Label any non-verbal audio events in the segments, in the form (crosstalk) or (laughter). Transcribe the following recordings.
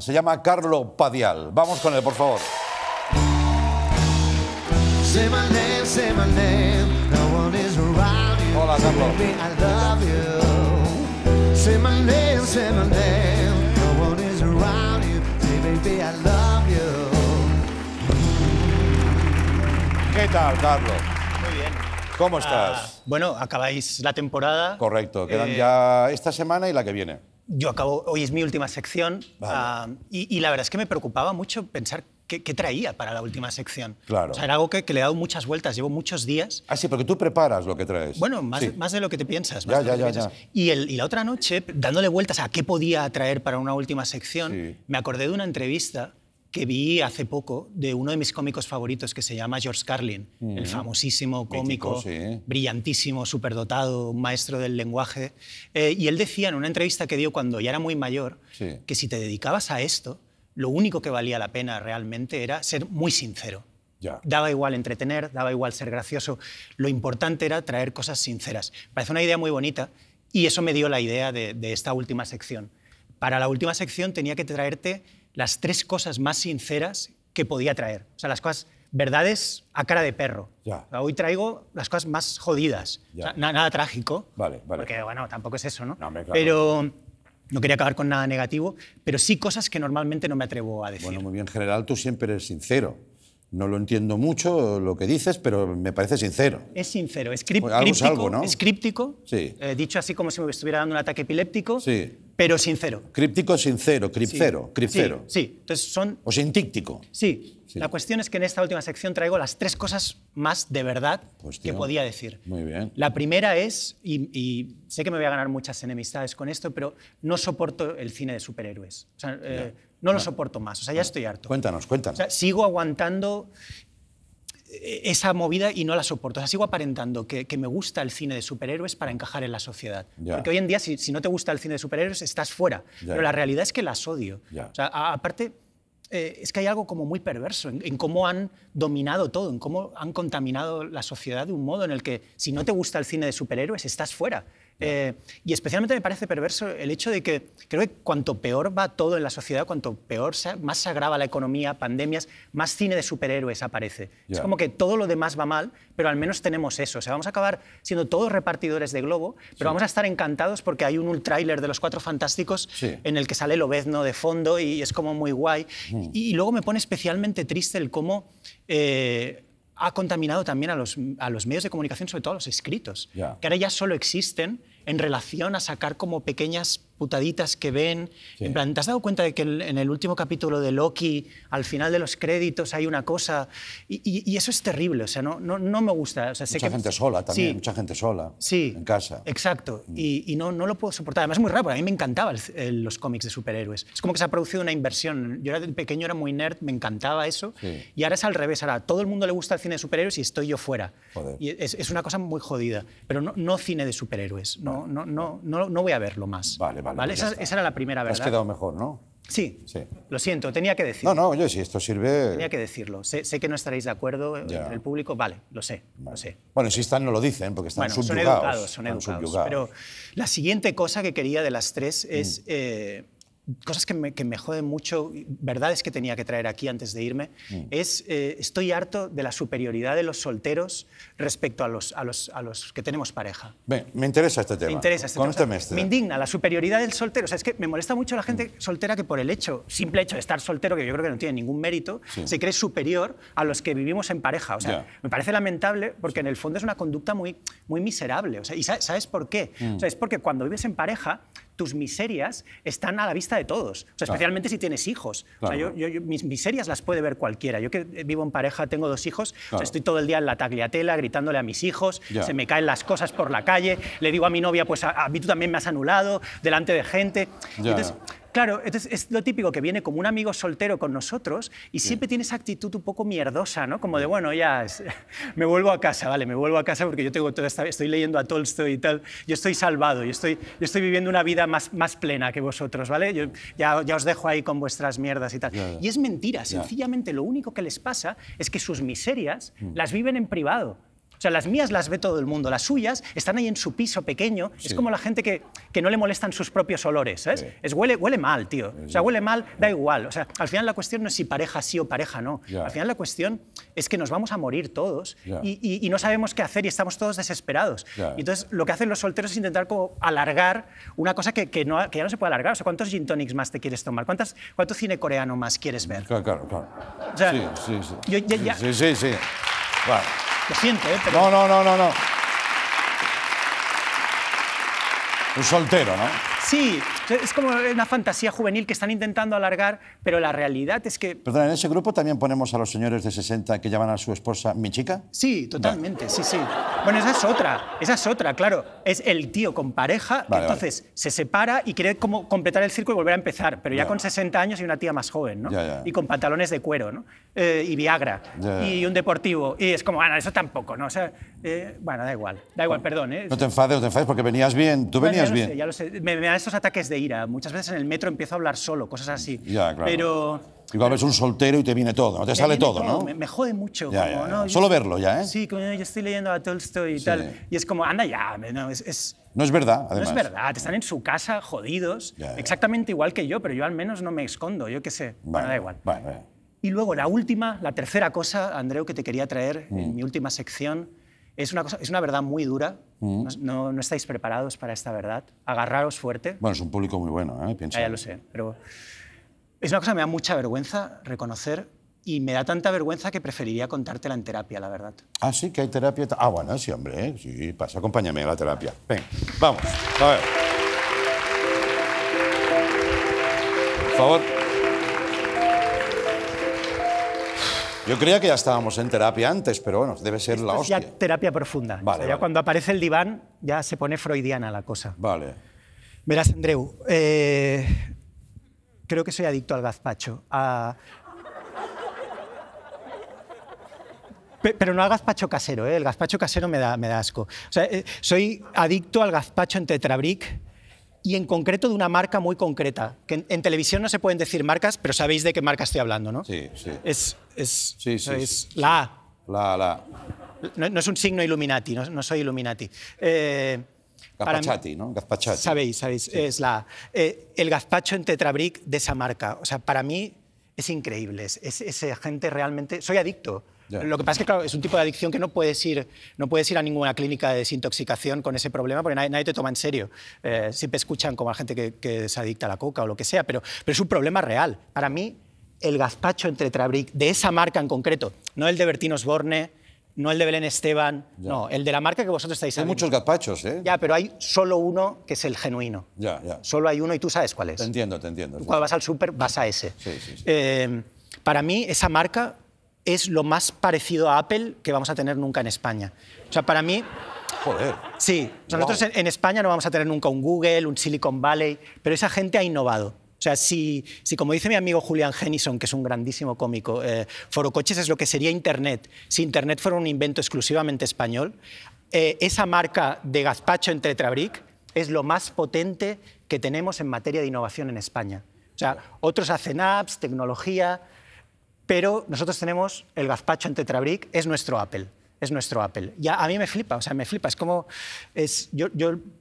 se llama Carlo Padial. Vamos con él, por favor. Hola, Carlo. ¿Qué tal, Carlo? Muy bien. ¿Cómo estás? Ah, bueno, acabáis la temporada. Correcto, quedan eh, ya esta semana y la que viene yo acabo, hoy es mi última sección y, la verdad es que me preocupaba mucho pensar qué, traía para la última sección. Claro. O sea, era algo que, le he dado muchas vueltas, llevo muchos días. Ah, sí, porque tú preparas lo que traes. Bueno, más, de lo que te piensas. Ya, ya, ya, Y, el, y, la otra noche, dándole vueltas a qué podía traer para una última sección, me acordé de una entrevista que vi hace poco de uno de mis cómicos favoritos que se llama George Carlin, el famosísimo cómico, brillantísimo, superdotado, maestro del lenguaje. Eh, y él decía en una entrevista que dio cuando ya era muy mayor que si te dedicabas a esto, lo único que valía la pena realmente era ser muy sincero. Daba igual entretener, daba igual ser gracioso. Lo importante era traer cosas sinceras. Parece una idea muy bonita y eso me dio la idea de esta última sección para la última sección tenía que traerte las tres cosas más sinceras que podía traer. O sea, las cosas verdades a cara de perro. Hoy traigo las cosas más jodidas. nada trágico. Porque, bueno, tampoco es eso, ¿no? no Pero no quería acabar con nada negativo, pero sí cosas que normalmente no me atrevo a decir. Bueno, muy bien, general, tú siempre eres sincero. No lo entiendo mucho lo que dices, pero me parece sincero. Es sincero, es, pues críptico, ¿no? es críptico eh, dicho así como si me estuviera dando un ataque epiléptico, pero sincero. Críptico, sincero, cripcero, sí. Sí, entonces son... O sintíctico. Sí. la cuestión es que en esta última sección traigo las tres cosas más de verdad pues que podía decir. Muy bien. La primera es, y, sé que me voy a ganar muchas enemistades con esto, pero no soporto el cine de superhéroes. O eh, no lo soporto más, o sea, ya estoy harto. Cuéntanos, cuéntanos. O sea, sigo aguantando eh, esa movida y no la soporto. O sea, sigo aparentando que, me gusta el cine de superhéroes para encajar en la sociedad. Porque hoy en día, si, no te gusta el cine de superhéroes, estás fuera. Pero la realidad es que las odio. O sea, aparte, eh, es que hay algo como muy perverso en, cómo han dominado todo, en cómo han contaminado la sociedad de un modo en el que si no te gusta el cine de superhéroes, estás fuera. Eh, y especialmente me parece perverso el hecho de que creo que cuanto peor va todo en la sociedad, cuanto peor, más se agrava la economía, pandemias, más cine de superhéroes aparece. Es como que todo lo demás va mal, pero al menos tenemos eso. O sea, vamos a acabar siendo todos repartidores de globo, pero vamos a estar encantados porque hay un tráiler de Los Cuatro Fantásticos en el que sale Lobezno de fondo y es como muy guay. Mm. Y, luego me pone especialmente triste el cómo... Eh, ha contaminado también a los, medios de comunicación, sobre todo a los escritos, que ahora ya solo existen en relación a sacar como pequeñas putaditas que ven. En plan, ¿te has dado cuenta de que en el último capítulo de Loki, al final de los créditos, hay una cosa? Y, eso es terrible, o sea, no, no, no me gusta. mucha gente sola también, mucha gente sola sí. en casa. Exacto, mm. y, no, no lo puedo soportar. Además, es muy raro, porque a mí me encantaban los cómics de superhéroes. Es como que se ha producido una inversión. Yo era pequeño, era muy nerd, me encantaba eso, y ahora es al revés. Ahora, todo el mundo le gusta el cine de superhéroes y estoy yo fuera. Joder. Y es, una cosa muy jodida, pero no, no cine de superhéroes. No, no, no, voy a verlo más. Vale, vale. Pues esa, era la primera verdad. has quedado mejor, ¿no? Sí, lo siento, tenía que decirlo. No, no, yo sí, esto sirve... Tenía que decirlo. Sé, que no estaréis de acuerdo eh, entre el público, vale, lo sé, lo sé. Bueno, si están no lo dicen, porque están bueno, Son educados, son educados. Pero la siguiente cosa que quería de las tres mm. es... Eh, cosas que me, que me joden mucho, verdades que tenía que traer aquí antes de irme, mm. es eh, estoy harto de la superioridad de los solteros respecto a los, a los, a los que tenemos pareja. me interesa este tema. Este me Me indigna la superioridad del soltero. O sea, es que me molesta mucho la gente mm. soltera que por el hecho, simple hecho de estar soltero, que yo creo que no tiene ningún mérito, se cree superior a los que vivimos en pareja. O sea, me parece lamentable porque en el fondo es una conducta muy, muy miserable. O sea, ¿Y sabes por qué? Mm. O sea, es porque cuando vives en pareja tus miserias están a la vista de todos, especialmente si tienes hijos. mis miserias las puede ver cualquiera. Yo que vivo en pareja, tengo dos hijos, estoy todo el día en la tagliatela gritándole a mis hijos, se me caen las cosas por la calle, le digo a mi novia, pues a, mí tú también me has anulado delante de gente. Claro, es lo típico que viene como un amigo soltero con nosotros y siempre tiene esa actitud un poco mierdosa, ¿no? Como de, bueno, ya me vuelvo a casa, vale, me vuelvo a casa porque yo tengo toda esta, estoy leyendo a Tolstoy y tal, yo estoy salvado, yo estoy, estoy viviendo una vida más, plena que vosotros, ¿vale? Yo, ya, ya os dejo ahí con vuestras mierdas y tal. Y es mentira, sencillamente lo único que les pasa es que sus miserias hmm. las viven en privado. O sea, las mías las ve todo el mundo, las suyas están ahí en su piso pequeño. Es como la gente que, que, no le molestan sus propios olores, Es, huele, huele mal, tío. O sea, huele mal, da igual. O sea, al final la cuestión no es si pareja sí o pareja no. Al final la cuestión es que nos vamos a morir todos y, y, no sabemos qué hacer y estamos todos desesperados. Y entonces lo que hacen los solteros es intentar como alargar una cosa que, que, no, que ya no se puede alargar. O sea, ¿cuántos gin tonics más te quieres tomar? ¿Cuántas, ¿Cuánto cine coreano más quieres ver? Claro, claro, claro. sí, sí, sí. Yo, ya, sí, sí, sí. Lo siento, ¿eh? No, no, no, no, no. Un soltero, ¿no? Sí, es como una fantasía juvenil que están intentando alargar, pero la realidad es que... Perdón, ¿en ese grupo también ponemos a los señores de 60 que llaman a su esposa mi chica? Sí, totalmente, sí, sí. Bueno, esa es otra, esa es otra, claro. Es el tío con pareja, entonces se separa y quiere como completar el circo y volver a empezar, pero ya, con 60 años y una tía más joven, ¿no? Y con pantalones de cuero, ¿no? Eh, y Viagra, y un deportivo. Y es como, bueno, ah, eso tampoco, ¿no? O sea, eh, bueno, da igual, da igual, perdón. ¿eh? No te enfades, no te enfades, porque venías bien, tú venías bien. ya lo sé, me, me estos ataques de ira. Muchas veces en el metro empiezo a hablar solo, cosas así. Ya, claro. Pero... Igual ves un soltero y te viene todo, Te, sale todo, ¿no? Me, jode mucho. Solo verlo ya, ¿eh? Sí, como yo estoy leyendo a Tolstoy y tal. Y es como, anda ya, no, es, No es verdad, además. No es verdad, te están en su casa jodidos, exactamente igual que yo, pero yo al menos no me escondo, yo qué sé. Vale, da igual. Vale, vale. Y luego la última, la tercera cosa, Andreu, que te quería traer en mm. mi última sección, es una, cosa, es una verdad muy dura. Mm. no, no, estáis preparados para esta verdad. Agarraros fuerte. Bueno, es un público muy bueno, ¿eh? Ya, lo sé. Pero es una cosa que me da mucha vergüenza reconocer y me da tanta vergüenza que preferiría contártela en terapia, la verdad. Ah, sí, que hay terapia. Ah, bueno, sí, hombre. ¿eh? Sí, pasa, acompáñame a la terapia. Ven, vamos. A ver. Por favor. Yo creía que ya estábamos en terapia antes, pero bueno, debe ser la es ya terapia profunda. cuando aparece el diván, ya se pone freudiana la cosa. Vale. Verás, Andreu, eh, creo que soy adicto al gazpacho. Pero no al gazpacho casero, ¿eh? el gazpacho casero me da, me da asco. O sea, eh, soy adicto al gazpacho en Tetrabric y en concreto de una marca muy concreta. Que en, televisión no se pueden decir marcas, pero sabéis de qué marca estoy hablando, ¿no? Sí, sí. Es, es, es la A. La La. No, es un signo Illuminati, no, soy Illuminati. Eh, Gazpachati, ¿no? Gazpachati. Sabéis, sabéis, es la eh, El gazpacho en tetrabric de esa marca. O sea, para mí es increíble. Es, es, es gente realmente... Soy adicto. Lo que pasa es que es un tipo de adicción que no puedes ir, no puedes ir a ninguna clínica de desintoxicación con ese problema porque nadie, te toma en serio. Eh, siempre escuchan como a gente que, se adicta a la coca o lo que sea, pero, es un problema real. Para mí, el gazpacho entre Trabric, de esa marca en concreto, no el de Bertino Osborne, no el de Belén Esteban, no, el de la marca que vosotros estáis Hay muchos gazpachos, ¿eh? Ya, pero hay solo uno que es el genuino. Ya, ya. Solo hay uno y tú sabes cuál es. Te entiendo, te entiendo. cuando vas al súper vas a ese. sí, sí. Eh, para mí, esa marca es lo más parecido a Apple que vamos a tener nunca en España. O sea, para mí... Joder. Sí, nosotros en, España no vamos a tener nunca un Google, un Silicon Valley, pero esa gente ha innovado. O sea, si, como dice mi amigo Julian Jennison, que es un grandísimo cómico, eh, Forocoches es lo que sería Internet. Si Internet fuera un invento exclusivamente español, eh, esa marca de gazpacho entre Trabric es lo más potente que tenemos en materia de innovación en España. O sea, otros hacen apps, tecnología, pero nosotros tenemos el gazpacho en Tetrabric, es nuestro Apple es nuestro Apple. Ya a mí me flipa, o sea, me flipa. Es como. Es, yo,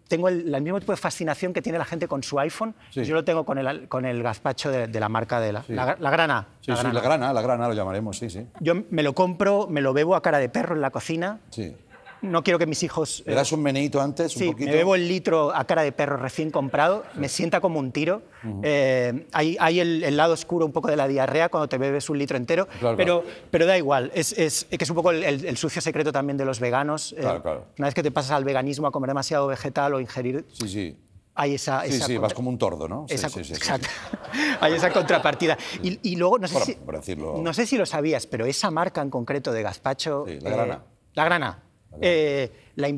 tengo el, mismo tipo de fascinación que tiene la gente con su iPhone. Yo lo tengo con el, con el gazpacho de, la marca de la, grana. Sí, la la grana, la grana lo llamaremos, sí, sí. Yo me lo compro, me lo bebo a cara de perro en la cocina. Sí no quiero que mis hijos... ¿Eras un meneito antes? Sí, un poquito? me bebo el litro a cara de perro recién comprado, me sienta como un tiro. Eh, hay, el, lado oscuro un poco de la diarrea cuando te bebes un litro entero, pero, pero da igual, es, que es un poco el, sucio secreto también de los veganos. Eh, una vez que te pasas al veganismo a comer demasiado vegetal o ingerir... Sí, sí. Hay esa, sí, sí, vas como un tordo, ¿no? Sí, sí, sí, exacto. (laughs) Hay esa contrapartida. Y, luego, no sé, si, no sé si lo sabías, pero esa marca en concreto de gazpacho... la grana. Eh, la grana, eh, la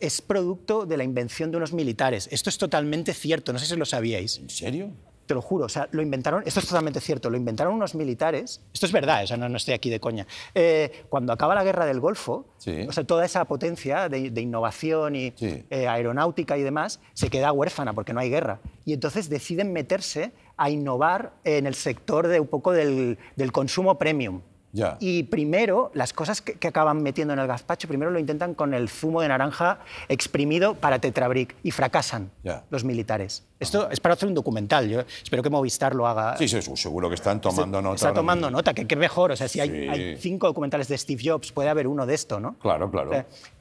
es, producto de la invención de unos militares. Esto es totalmente cierto, no sé si lo sabíais. ¿En serio? Te lo juro, lo inventaron, esto es totalmente cierto, lo inventaron unos militares, esto es verdad, o no, estoy aquí de coña. Eh, cuando acaba la guerra del Golfo, sea, toda esa potencia de, innovación y eh, aeronáutica y demás se queda huérfana porque no hay guerra. Y entonces deciden meterse a innovar en el sector de un poco del, del consumo premium. Y primero, las cosas que, acaban metiendo en el gazpacho, primero lo intentan con el zumo de naranja exprimido para Tetrabric y fracasan los militares. Esto es para hacer un documental. espero que Movistar lo haga. Sí, sí seguro que están tomando nota. Está tomando nota, que, qué mejor. O sea, si hay, cinco documentales de Steve Jobs, puede haber uno de esto, ¿no? Claro, claro.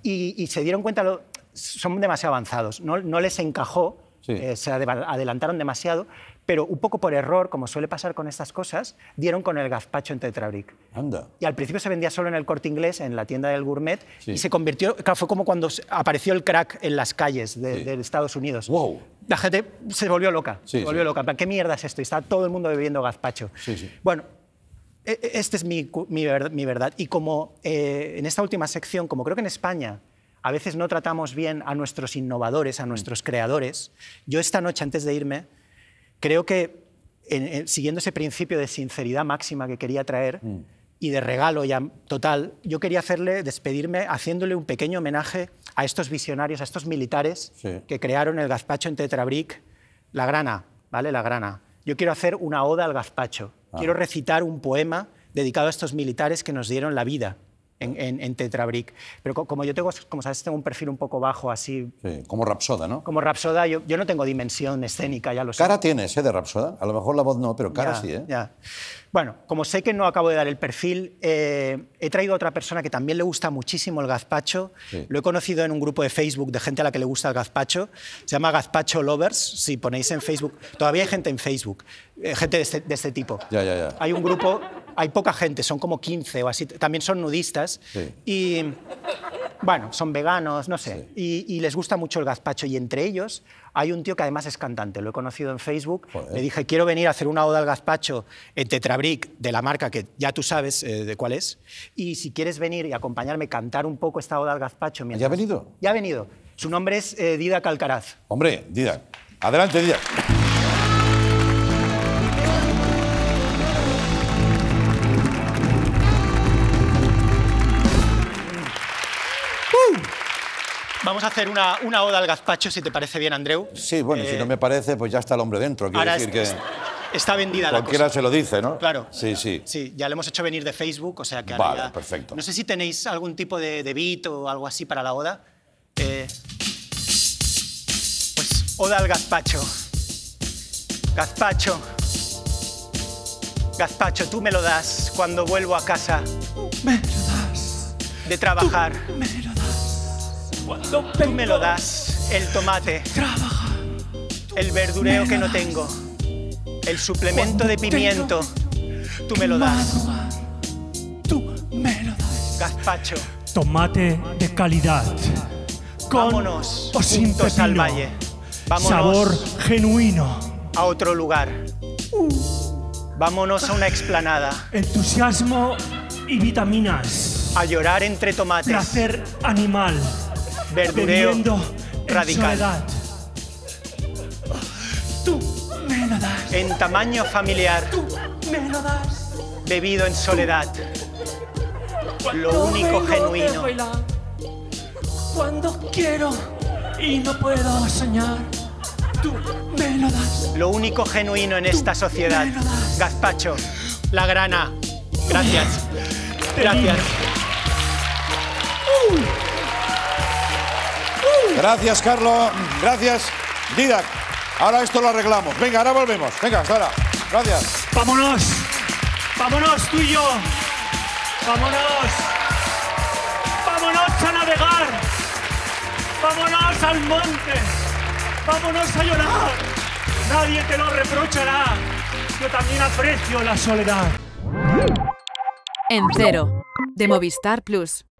y, se dieron cuenta, son demasiado avanzados. No, les encajó, eh, se adelantaron demasiado, pero un poco por error, como suele pasar con estas cosas, dieron con el gazpacho en Tetrabric. Anda. Y al principio se vendía solo en el corte inglés, en la tienda del gourmet, y se convirtió, fue como cuando apareció el crack en las calles de, Estados Unidos. Wow. La gente se volvió loca, se volvió loca. ¿Qué mierda es esto? está todo el mundo bebiendo gazpacho. Bueno, e, e, esta es mi, mi, verdad. Y como eh, en esta última sección, como creo que en España a veces no tratamos bien a nuestros innovadores, a nuestros mm. creadores, yo esta noche antes de irme Creo que, siguiendo ese principio de sinceridad máxima que quería traer mm. y de regalo ya total, yo quería hacerle, despedirme haciéndole un pequeño homenaje a estos visionarios, a estos militares que crearon el gazpacho en Tetrabric, la grana, ¿vale? La grana. Yo quiero hacer una oda al gazpacho. Ah. Quiero recitar un poema dedicado a estos militares que nos dieron la vida en, en, en Tetrabrick. Pero como yo tengo, como sabes, tengo un perfil un poco bajo, así. como Rapsoda, ¿no? Como Rapsoda, yo, yo no tengo dimensión escénica, ya lo sé. Cara tienes, ¿eh? De Rapsoda. A lo mejor la voz no, pero cara sí, ¿eh? ya. Bueno, como sé que no acabo de dar el perfil, eh, he traído a otra persona que también le gusta muchísimo el gazpacho. Lo he conocido en un grupo de Facebook de gente a la que le gusta el gazpacho. Se llama Gazpacho Lovers. Si ponéis en Facebook, todavía hay gente en Facebook, eh, gente este, de este, tipo. Ya, ya, ya. Hay un grupo, hay poca gente, son como 15 o así. También son nudistas. Y bueno, son veganos, no sé. y les gusta mucho el gazpacho. Y entre ellos hay un tío que además es cantante, lo he conocido en Facebook. Le dije, quiero venir a hacer una oda al gazpacho en Tetrabric, de la marca que ya tú sabes eh, de cuál es. Y si quieres venir y acompañarme, cantar un poco esta oda al gazpacho. Mientras... ¿Ya ha venido? Ya ha venido. Su nombre es eh, Dida Calcaraz. Hombre, Dida. Adelante, Dida. vamos a hacer una, una oda al gazpacho, si te parece bien, Andreu. Sí, bueno, si eh, no me parece, pues ya está el hombre dentro. Quiero decir que... Está vendida la cosa. se lo dice, ¿no? Claro. Sí, sí. Sí, ya lo hemos hecho venir de Facebook, o sea que Vale, ya... perfecto. No sé si tenéis algún tipo de, de beat o algo así para la oda. Eh, pues, oda al gazpacho. Gazpacho. Gazpacho, tú me lo das cuando vuelvo a casa. Me lo das. De trabajar. Tú pues me lo das, el tomate. Trabaja. El verdureo que no tengo. El suplemento de pimiento. Tú me lo das. Tú me lo das. Gazpacho. Tomate de calidad. Con Vámonos o sin al valle. Vámonos sabor genuino. A otro lugar. Uh. Vámonos a una explanada. Entusiasmo y vitaminas. A llorar entre tomates. Placer animal verdureo radical. Tú En tamaño familiar. Tú me Bebido en soledad. Lo único genuino. Cuando quiero y no puedo soñar. lo Lo único genuino en esta sociedad. Gazpacho. La grana. Gracias. Gracias. Uh. Gracias, Carlos. Gracias, Didac. Ahora esto lo arreglamos. Venga, ahora volvemos. Venga, hasta Gracias. Vámonos. Vámonos tú y yo. Vámonos. Vámonos a navegar. Vámonos al monte. Vámonos a llorar. Nadie te lo reprochará. Yo también aprecio la soledad. En cero. De Movistar Plus.